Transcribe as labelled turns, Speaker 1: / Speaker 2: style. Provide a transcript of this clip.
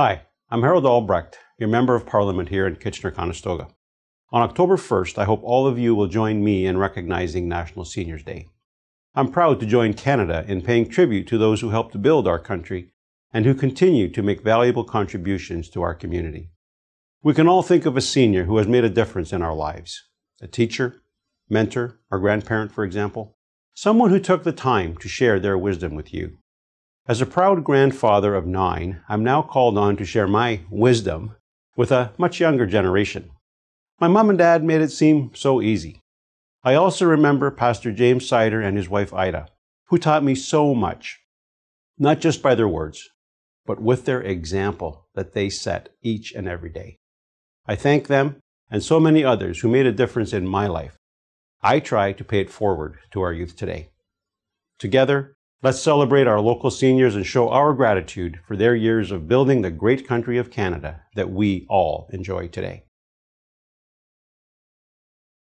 Speaker 1: Hi, I'm Harold Albrecht, your Member of Parliament here in Kitchener-Conestoga. On October 1st, I hope all of you will join me in recognizing National Seniors Day. I'm proud to join Canada in paying tribute to those who helped build our country and who continue to make valuable contributions to our community. We can all think of a senior who has made a difference in our lives a teacher, mentor, or grandparent, for example, someone who took the time to share their wisdom with you. As a proud grandfather of nine, I'm now called on to share my wisdom with a much younger generation. My mom and dad made it seem so easy. I also remember Pastor James Sider and his wife Ida, who taught me so much, not just by their words, but with their example that they set each and every day. I thank them and so many others who made a difference in my life. I try to pay it forward to our youth today. Together, Let's celebrate our local seniors and show our gratitude for their years of building the great country of Canada that we all enjoy today.